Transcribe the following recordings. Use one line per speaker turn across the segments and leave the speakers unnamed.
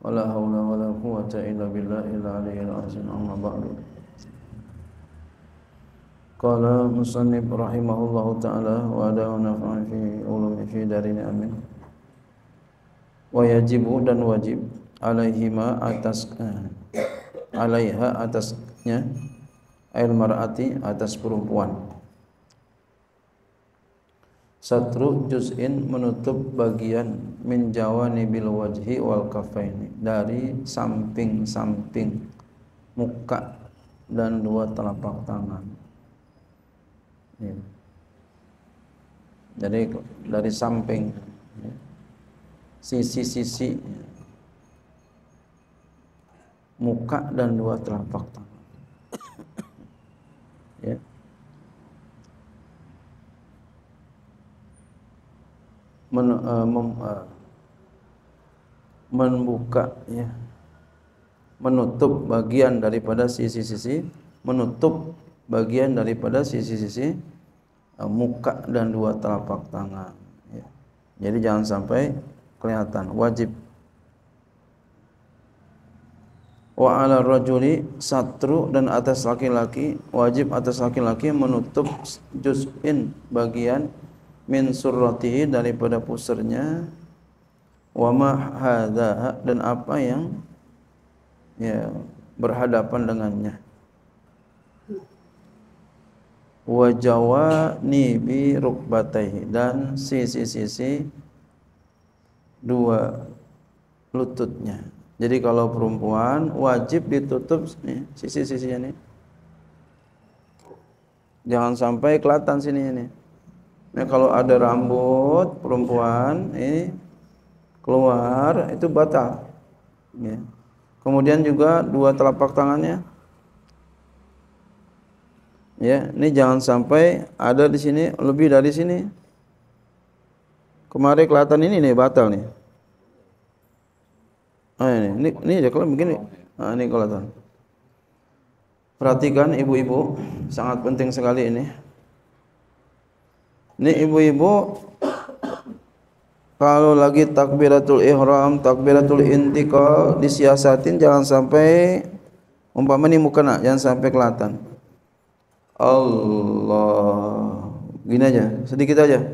wala haula wala quwata illa billahil aliyil azim amma ba'du qala musannif rahimahullahu taala wa ada fi ulumi fi darin amin wa yajibu dan wajib alaihima atas eh, alaiha atasnya ail mar'ati atas perempuan satru juz'in menutup bagian min jawani bil wajhi wal kafaini dari samping-samping muka dan dua telapak tangan. Ya. Jadi dari samping iya. sisi-sisi ya. muka dan dua telapak tangan. ya. men, uh, mem, uh, membuka ya menutup bagian daripada sisi-sisi menutup bagian daripada sisi-sisi uh, muka dan dua telapak tangan ya. jadi jangan sampai kelihatan wajib wa ala rajuli satru dan atas laki-laki wajib atas laki-laki menutup juz'in bagian min surratihi daripada pusernya wa ma hadha dan apa yang ya berhadapan dengannya wa jawani bi rukbataihi dan sisi-sisi dua lututnya jadi kalau perempuan wajib ditutup sini sisi-sisinya nih jangan sampai kelihatan sini nih Nah, kalau ada rambut perempuan ini eh, keluar itu batal. Ya. Kemudian juga dua telapak tangannya. Ya, ini jangan sampai ada di sini lebih dari sini. Kemarin kelihatan ini nih batal nih. Nah, ini, ini, ini aja kalau begini. Ah ini kelihatan. Perhatikan ibu-ibu, sangat penting sekali ini. Ini ibu-ibu kalau lagi takbiratul ihram, takbiratul intikal disiasatin jangan sampai umpama ini mukena, jangan sampai kelatan. Allah. Gini aja, sedikit aja.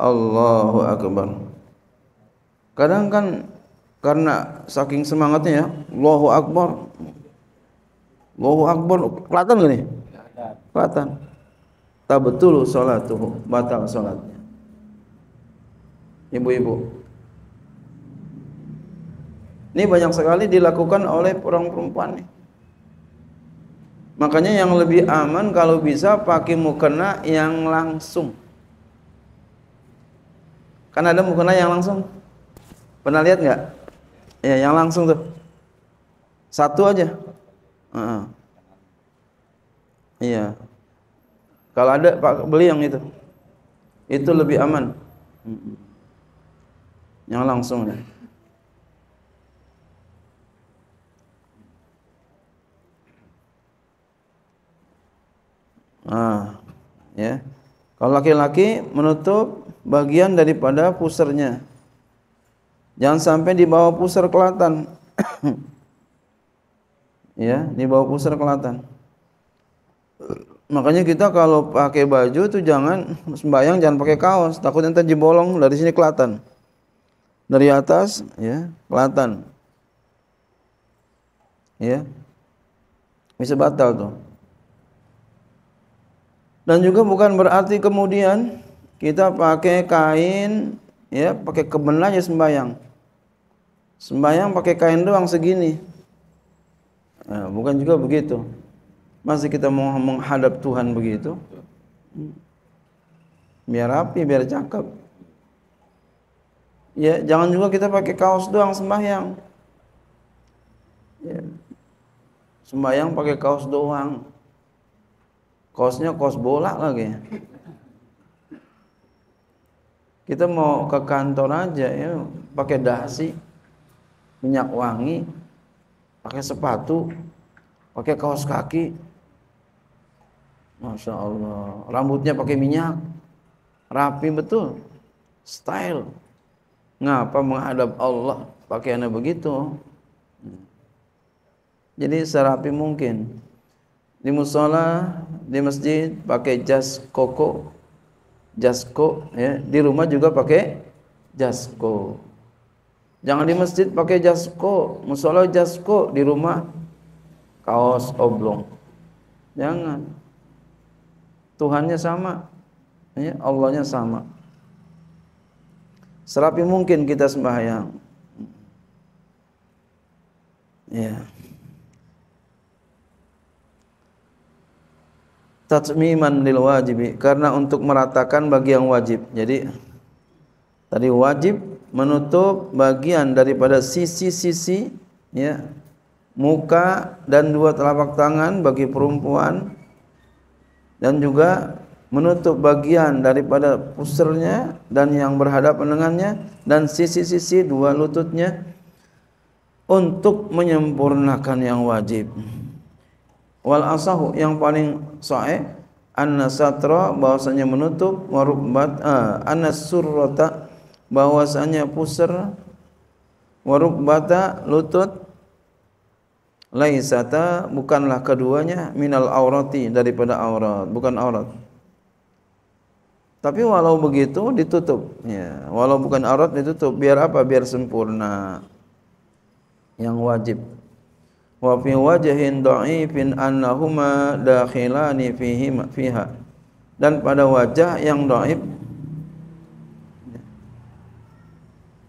Allahu akbar. Kadang kan karena saking semangatnya ya, Allahu akbar. Allahu akbar kelatan gak nih? Kelatan tabtulu tuh, batal sholatnya. ibu-ibu ini banyak sekali dilakukan oleh orang perempuan nih. Makanya yang lebih aman kalau bisa pakai mukena yang langsung. Karena ada mukena yang langsung. Pernah lihat nggak? Ya, yang langsung tuh. Satu aja. Iya. Kalau ada pak beli yang itu. Itu lebih aman. Yang langsung ya. Ah, ya. Kalau laki-laki menutup bagian daripada pusernya. Jangan sampai di bawah pusar kelatan. ya, di bawah pusar kelatan. Makanya kita kalau pakai baju tuh jangan sembayang jangan pakai kaos, takutnya nanti jebolong dari sini kelatan. Dari atas ya, kelatan. Ya. Bisa batal tuh. Dan juga bukan berarti kemudian kita pakai kain ya, pakai keben aja sembayang. Sembayang pakai kain doang segini. Nah, bukan juga begitu masih kita mau menghadap Tuhan begitu? Biar rapi, biar cakep. Ya, jangan juga kita pakai kaos doang sembahyang. Ya. Sembahyang pakai kaos doang. Kaosnya kaos bola lagi Kita mau ke kantor aja ya, pakai dasi, minyak wangi, pakai sepatu, pakai kaos kaki, Masya Allah. Rambutnya pakai minyak. Rapi betul. Style. Ngapa menghadap Allah pakaiannya begitu? Jadi serapi mungkin. Di musola, di masjid pakai jas koko, jasko ya. Di rumah juga pakai jas koko. Jangan di masjid pakai jas koko, musola jas koko, di rumah kaos oblong. Jangan. Tuhannya sama, ya, Allahnya sama. Serapi mungkin kita sembahyang. Ya. Tatmiman lil wajibi karena untuk meratakan bagi yang wajib. Jadi tadi wajib menutup bagian daripada sisi-sisi ya muka dan dua telapak tangan bagi perempuan dan juga menutup bagian daripada pusernya dan yang berhadapan dengannya dan sisi-sisi dua lututnya untuk menyempurnakan yang wajib. Wal asahu yang paling sahih anna satra bahwasanya menutup warubat uh, eh, anna surrata bahwasanya puser warubata lutut laisata bukanlah keduanya minal aurati daripada aurat bukan aurat tapi walau begitu ditutup ya walau bukan aurat ditutup biar apa biar sempurna yang wajib wa fi wajhin dha'ifin annahuma dakhilani fihi fiha dan pada wajah yang dhaif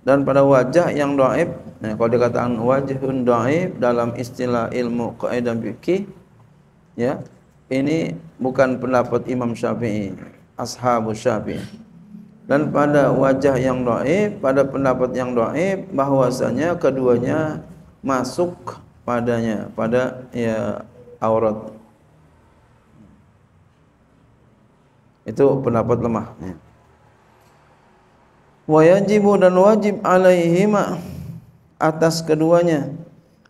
dan pada wajah yang doaib nah, kalau dikatakan wajahun doaib dalam istilah ilmu kaidah fikih ya ini bukan pendapat Imam Syafi'i ashabu Syafi'i dan pada wajah yang doaib pada pendapat yang doaib bahwasanya keduanya masuk padanya pada ya aurat itu pendapat lemah ya. wa yajibu dan wajib alaihima atas keduanya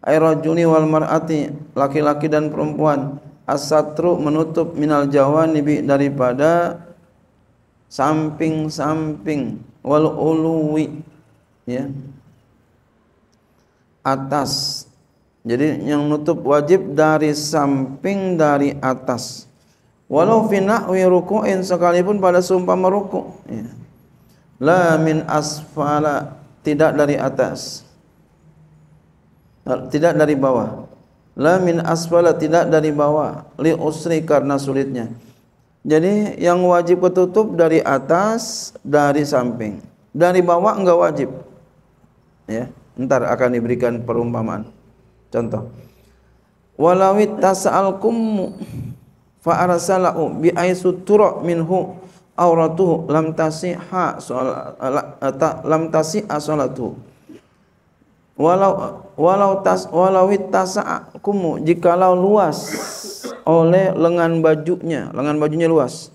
ay rajuli wal mar'ati laki-laki dan perempuan asatru menutup minal jawanibi daripada samping-samping wal uluwi ya atas jadi yang nutup wajib dari samping dari atas. Walau fi nahwi sekalipun pada sumpah ruku'. Ya la min asfala tidak dari atas tidak dari bawah la min asfala tidak dari bawah li usri karena sulitnya jadi yang wajib ketutup dari atas dari samping dari bawah enggak wajib ya ntar akan diberikan perumpamaan contoh walawit tas'alkum fa arsala'u bi aisu minhu auratuhu lam tasihha soal lam tasihha salatuhu walau walau tas walau kumu jikalau luas oleh lengan bajunya lengan bajunya luas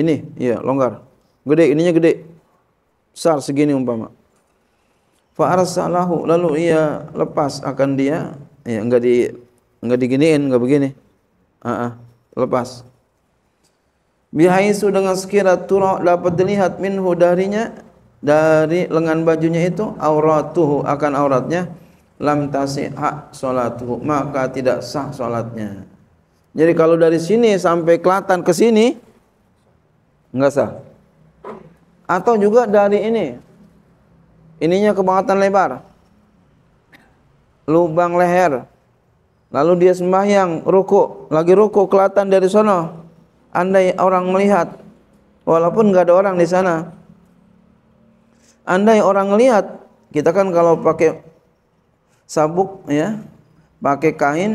ini ya longgar gede ininya gede besar segini umpama fa arsalahu lalu ia lepas akan dia ya enggak di enggak diginiin enggak begini uh -uh, lepas bihaisu dengan sekira turah dapat dilihat minhu darinya dari lengan bajunya itu auratuhu akan auratnya lam tasihha salatuhu maka tidak sah salatnya jadi kalau dari sini sampai Kelatan ke sini enggak sah atau juga dari ini ininya kebangatan lebar lubang leher lalu dia sembahyang ruku lagi ruku kelatan dari sono andai orang melihat walaupun nggak ada orang di sana andai orang melihat kita kan kalau pakai sabuk ya pakai kain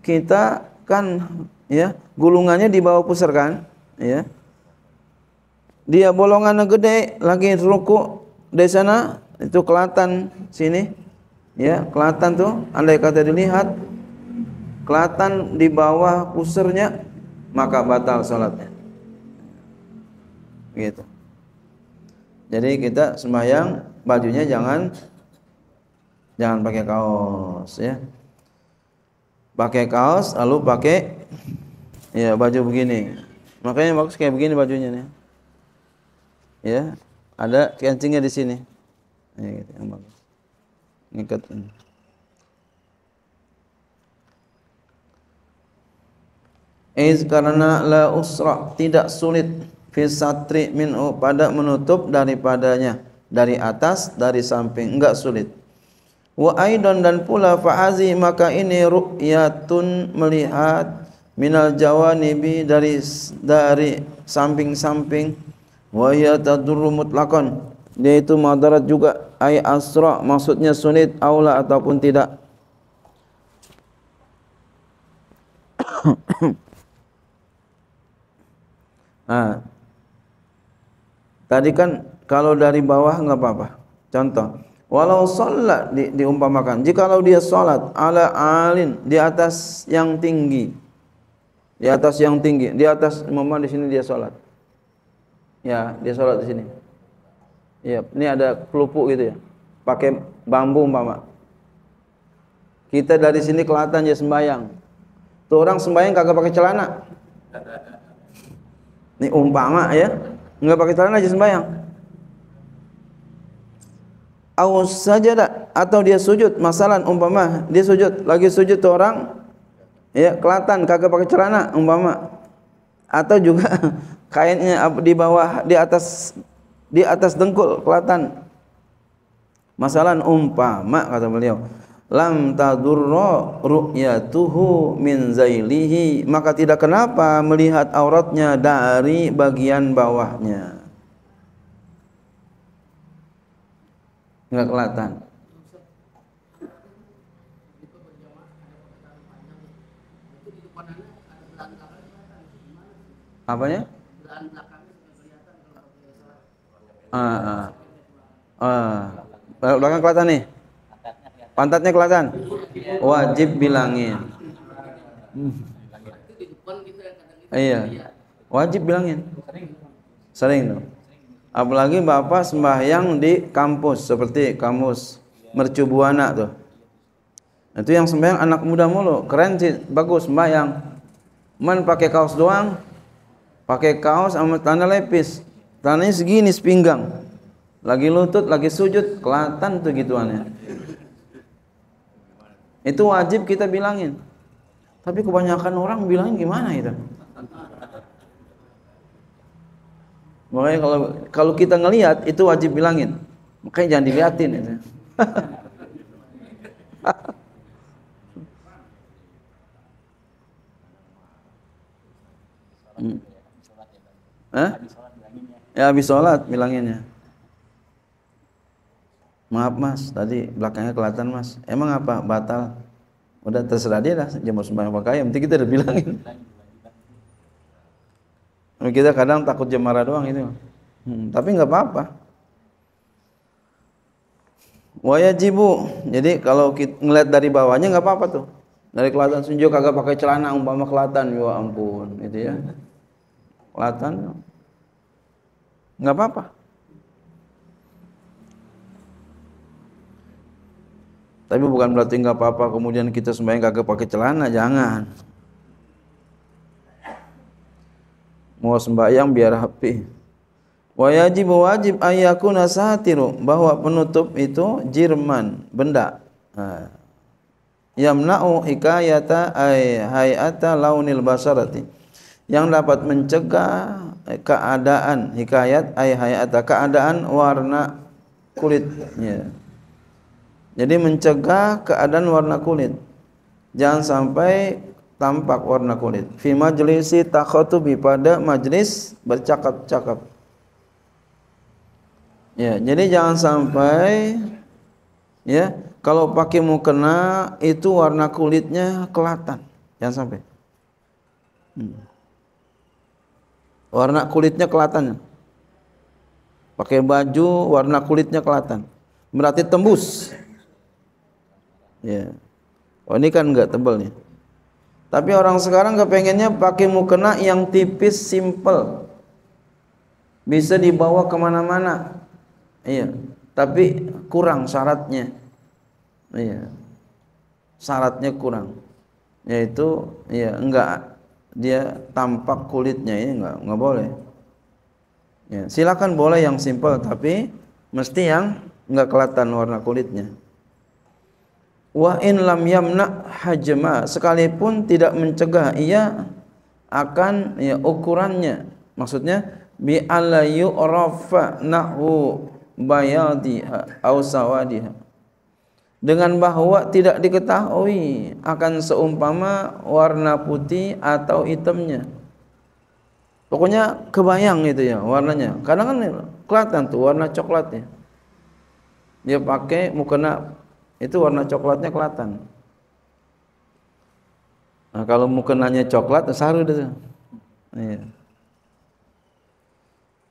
kita kan ya gulungannya di bawah pusar kan ya dia bolongan gede lagi ruku di sana itu kelatan sini ya kelatan tuh andai kata dilihat kelatan di bawah pusernya maka batal sholatnya, gitu jadi kita sembahyang bajunya jangan jangan pakai kaos ya pakai kaos lalu pakai ya baju begini makanya bagus kayak begini bajunya nih ya ada kancingnya di sini ya, gitu, yang bagus ngikat ini. Iz karena la usra tidak sulit fi satri minhu pada menutup daripadanya dari atas dari samping enggak sulit. Wa aidan dan pula fa'azi maka ini ru'yatun melihat minal jawanibi dari dari samping-samping wa ya tadurru mutlaqan dia itu madarat juga ay asra maksudnya sunit aula ataupun tidak Nah, tadi kan kalau dari bawah nggak apa-apa. Contoh, walau sholat di, diumpamakan, jikalau dia sholat ala alin di atas yang tinggi, di atas yang tinggi, di atas mama di sini dia sholat. Ya, dia sholat di sini. Ya, ini ada kelupuk gitu ya, pakai bambu umpama. Kita dari sini kelihatan ya sembayang. Tuh orang sembayang kagak pakai celana. Ini umpama ya. Enggak pakai celana aja sembahyang. Aw sajadah atau dia sujud, masalan umpama dia sujud, lagi sujud tuh orang ya kelatan kagak pakai celana umpama atau juga kainnya di bawah di atas di atas dengkul kelatan masalah umpama kata beliau lam tadurra ru'yatuhu min zailihi maka tidak kenapa melihat auratnya dari bagian bawahnya enggak kelihatan apanya ah ah ah belakang kelihatan nih Pantatnya kelihatan. Wajib bilangin. Iya. Wajib bilangin. Sering tuh. Apalagi Bapak sembahyang di kampus seperti kampus mercubuana tuh. Itu yang sembahyang anak muda mulu. Keren sih, bagus sembahyang. men pakai kaos doang, pakai kaos sama tanda lepis. tanahnya segini sepinggang. Lagi lutut, lagi sujud, kelihatan tuh gituannya itu wajib kita bilangin. Tapi kebanyakan orang bilangin gimana itu? Makanya kalau kalau kita ngelihat itu wajib bilangin. Makanya jangan diliatin itu. hmm. Ya habis sholat bilanginnya maaf mas tadi belakangnya kelihatan mas emang apa batal udah terserah dia lah jemur sembahyang pakai yang penting kita udah bilangin kita kadang takut jemara doang itu hmm, tapi nggak apa-apa wajibu ya, jadi kalau kita ngeliat dari bawahnya nggak apa-apa tuh dari kelihatan Sunjo kagak pakai celana umpama kelihatan ya ampun itu ya kelihatan nggak apa-apa Tapi bukan berarti enggak apa-apa kemudian kita sembahyang kagak pakai celana, jangan. Mau sembahyang biar rapi. Wajib, wajib Ayahku satiru bahwa penutup itu Jerman benda. Ha. Yamna'u hikayata ay hayata launil basarati. Yang dapat mencegah keadaan hikayat ay hayata keadaan warna kulitnya. Yeah. Jadi mencegah keadaan warna kulit. Jangan sampai tampak warna kulit. Fi majlisi takhatubi pada majlis bercakap-cakap. Ya, jadi jangan sampai ya, kalau pakai mukena itu warna kulitnya kelatan. Jangan sampai. Hmm. Warna kulitnya kelatan. Pakai baju warna kulitnya kelatan. Berarti tembus Ya. Oh ini kan enggak tebal nih. Tapi orang sekarang kepengennya pakai mukena yang tipis, simple. Bisa dibawa kemana-mana. Iya. Tapi kurang syaratnya. Iya. Syaratnya kurang. Yaitu, iya, enggak dia tampak kulitnya ini iya, enggak enggak boleh. Ya, silakan boleh yang simple tapi mesti yang enggak kelihatan warna kulitnya wa in lam yamna hajma sekalipun tidak mencegah ia akan ya ukurannya maksudnya bi alla yu'rafa nahu bayadiha au sawadiha dengan bahwa tidak diketahui akan seumpama warna putih atau hitamnya pokoknya kebayang itu ya warnanya kadang kan kelihatan tuh warna coklatnya dia pakai mukena itu warna coklatnya kelatan Nah, kalau mukenanya coklat, saru itu. Iya.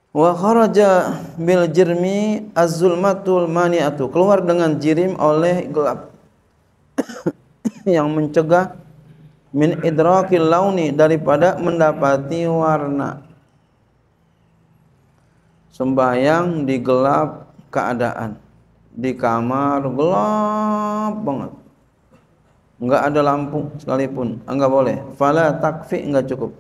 Wa kharaja bil jirmi az-zulmatul mani'atu. Keluar dengan jirim oleh gelap yang mencegah min idrakil launi daripada mendapati warna. Sembayang di gelap keadaan di kamar gelap banget nggak ada lampu sekalipun enggak ah, boleh fala takfi enggak cukup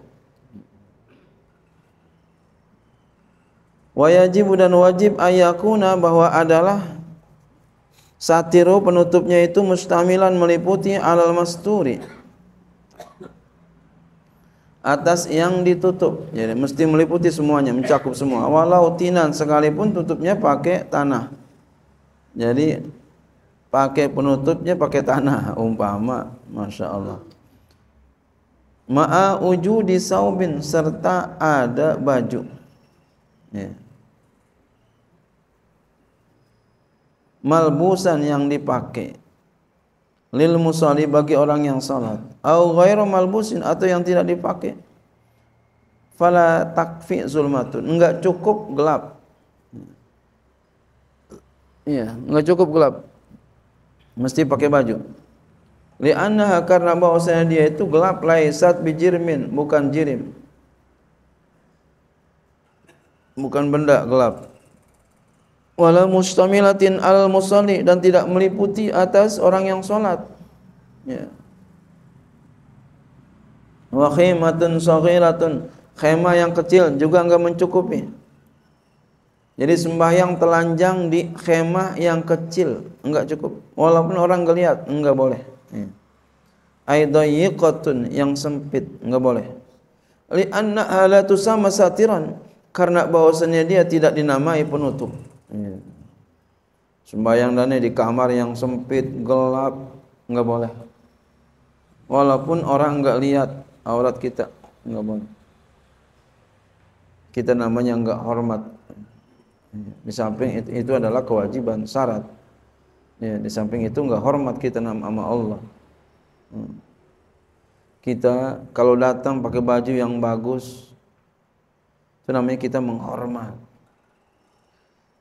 wajib dan wajib ayakuna bahwa adalah satiro penutupnya itu mustamilan meliputi alal masturi atas yang ditutup. Jadi mesti meliputi semuanya, mencakup semua. Walau tinan sekalipun tutupnya pakai tanah jadi pakai penutupnya pakai tanah umpama masya Allah ma'a di saubin serta ada baju ya. malbusan yang dipakai lil musalli bagi orang yang salat au ghairu malbusin atau yang tidak dipakai fala takfi zulmatun enggak cukup gelap Iya, enggak cukup gelap. Mesti pakai baju. Lianna karena bahwasanya dia itu gelap laisat bijirmin, bukan jirim. Bukan benda gelap. Wala mustamilatin al musalli dan tidak meliputi atas orang yang salat. Ya. Wa khimatun saghiratun, khemah yang kecil juga enggak mencukupi. Jadi sembahyang telanjang di khemah yang kecil enggak cukup. Walaupun orang ngelihat enggak boleh. Iya. Aidayiqatun yang sempit enggak boleh. Lianna tu sama satiran karena bahwasanya dia tidak dinamai penutup. Iya. Sembahyang dana di kamar yang sempit, gelap, enggak boleh. Walaupun orang enggak lihat aurat kita, enggak boleh. Kita namanya enggak hormat di samping itu, itu adalah kewajiban syarat. Ya, di samping itu enggak hormat kita nama Allah. Hmm. Kita kalau datang pakai baju yang bagus, itu namanya kita menghormat.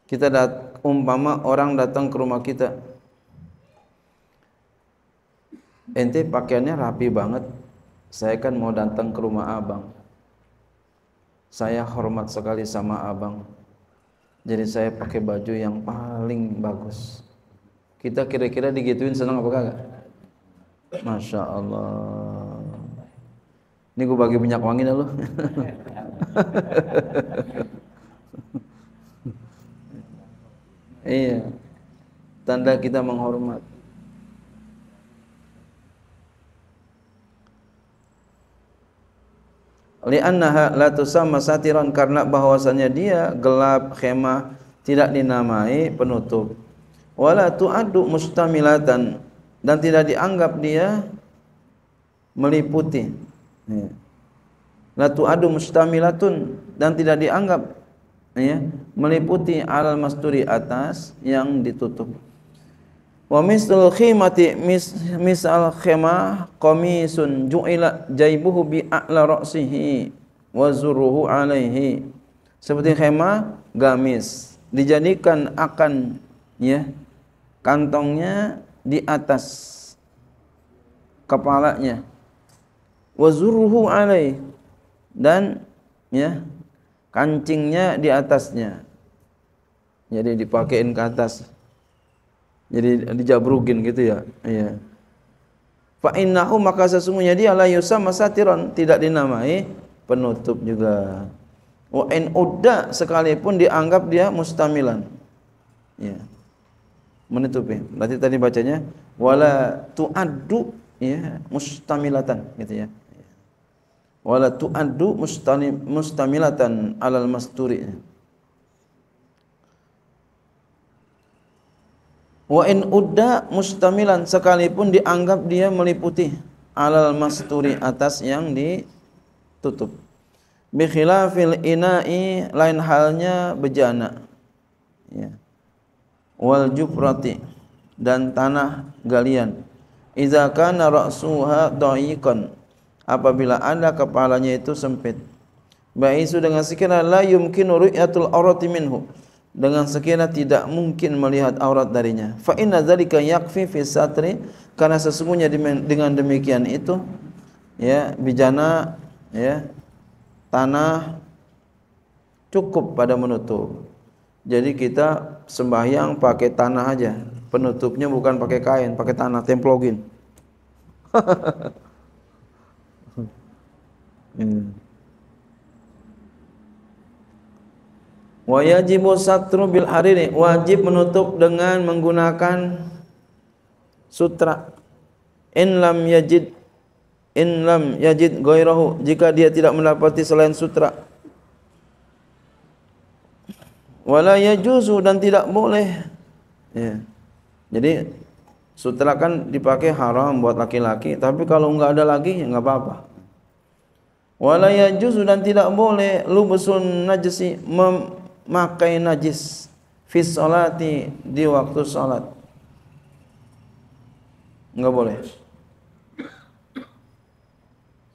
Kita dat, umpama orang datang ke rumah kita, ente pakaiannya rapi banget, saya kan mau datang ke rumah abang. Saya hormat sekali sama abang jadi saya pakai baju yang paling bagus. Kita kira-kira digituin senang apa kagak? Masya Allah. Ini gue bagi minyak wangi dah lo iya. Tanda kita menghormat. li'annaha la tusamma satiran karena bahwasanya dia gelap khemah tidak dinamai penutup wala tu'addu mustamilatan dan tidak dianggap dia meliputi ya. la tu'addu mustamilatun dan tidak dianggap ya meliputi al masturi atas yang ditutup Wa mislul khimati mis, misal khimah qamisun ju'ila jaibuhu bi a'la ra'sihi wa zuruhu alaihi. Seperti khemah gamis dijadikan akan ya kantongnya di atas kepalanya wa zuruhu alai dan ya kancingnya di atasnya jadi dipakein ke atas jadi dijabrukin gitu ya. Iya. Fa innahu maka sesungguhnya dia la yusamma satiron tidak dinamai penutup juga. Wa in udda sekalipun dianggap dia mustamilan. Ya. Menutupi. Berarti tadi bacanya wala tuaddu ya mustamilatan gitu ya. Wala tuaddu mustamilatan alal masturi. Wa in udda mustamilan sekalipun dianggap dia meliputi alal masturi atas yang ditutup. Bikhilafil ina'i lain halnya bejana. Ya. Wal jufrati dan tanah galian. Iza kana ra'suha dha'iqan. Apabila ada kepalanya itu sempit. Ba'isu dengan sekiranya la yumkinu ru'yatul arati minhu dengan sekiranya tidak mungkin melihat aurat darinya. Fa inna dzalika yakfi fi satri karena sesungguhnya dengan demikian itu ya bijana ya tanah cukup pada menutup. Jadi kita sembahyang pakai tanah aja. Penutupnya bukan pakai kain, pakai tanah templogin. hmm. wa yajibu satru bil hariri wajib menutup dengan menggunakan sutra in lam yajid in lam yajid ghairahu jika dia tidak mendapati selain sutra wala yajuzu dan tidak boleh ya jadi sutra kan dipakai haram buat laki-laki tapi kalau enggak ada lagi ya enggak apa-apa wala yajuzu dan tidak boleh lubusun najisi mem makai najis fi salati di waktu sholat Enggak boleh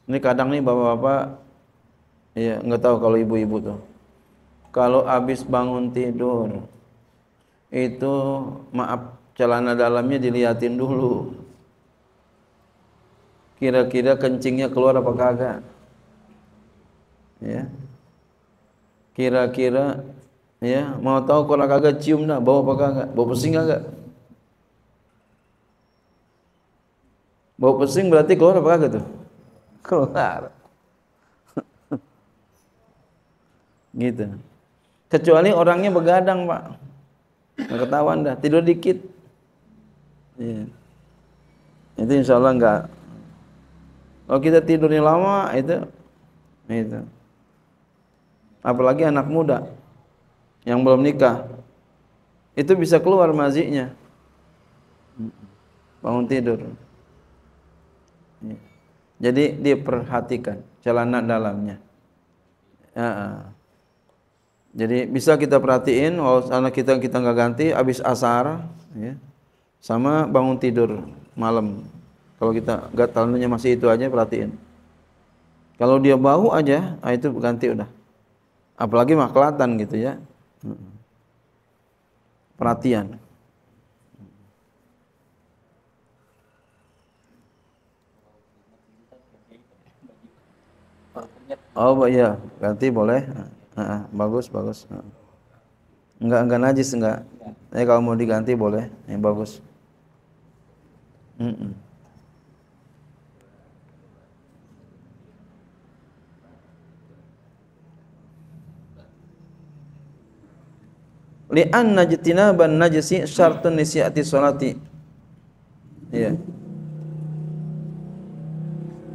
ini kadang nih bapak-bapak ya enggak tahu kalau ibu-ibu tuh kalau habis bangun tidur itu maaf celana dalamnya diliatin dulu kira-kira kencingnya keluar apa kagak ya kira-kira Ya, mau tahu kalau kagak cium nak bawa apa kagak? bawa pesing kagak? bawa pesing berarti keluar apa kagak tuh? Keluar. gitu. Kecuali orangnya begadang, Pak. Nggak ketahuan dah, tidur dikit. Ya. Itu insya Allah enggak. Kalau kita tidurnya lama, itu itu. Apalagi anak muda, yang belum nikah itu bisa keluar mazinya bangun tidur jadi diperhatikan celana dalamnya ya, ya. jadi bisa kita perhatiin kalau anak kita kita nggak ganti habis asar ya. sama bangun tidur malam kalau kita nggak tahunya masih itu aja perhatiin kalau dia bau aja nah itu ganti udah apalagi mah kelatan gitu ya Perhatian. Oh iya, ganti boleh. bagus, bagus. Enggak, enggak najis enggak. Eh kalau mau diganti boleh. Yang eh, bagus. Mm -mm. li'anna jitinaban najsi syartun nisyati salati ya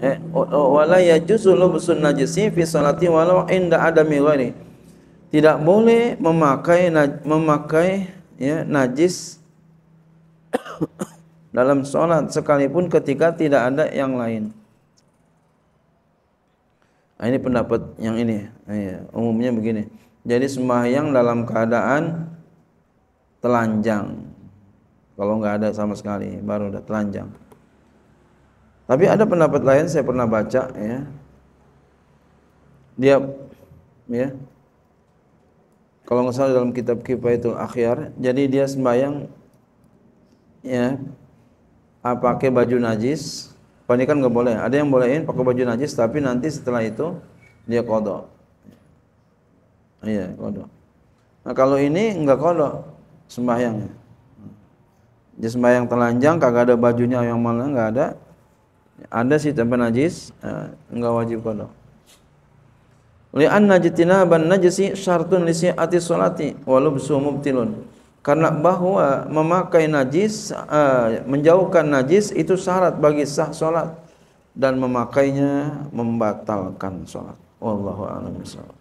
eh wala yajuzu lubsun najsi fi salati walau inda adami ghairi tidak boleh memakai memakai ya najis dalam sholat sekalipun ketika tidak ada yang lain. Nah, ini pendapat yang ini, nah, ya, umumnya begini jadi sembahyang dalam keadaan telanjang kalau nggak ada sama sekali baru udah telanjang tapi ada pendapat lain saya pernah baca ya dia ya kalau nggak salah dalam kitab itu Akhir. jadi dia sembahyang ya ah, pakai baju najis Panikan nggak boleh ada yang bolehin pakai baju najis tapi nanti setelah itu dia kodok Iya, kodok. Nah, kalau ini enggak kodok sembahyangnya. Dia sembahyang telanjang, kagak ada bajunya yang mana enggak ada. Ada sih tempat najis, enggak ya, wajib kodok. Li'anna jitinaban najisi syartun li ati solati walau tilun Karena bahwa memakai najis, eh, menjauhkan najis itu syarat bagi sah solat dan memakainya membatalkan solat Wallahu a'lam bishawab.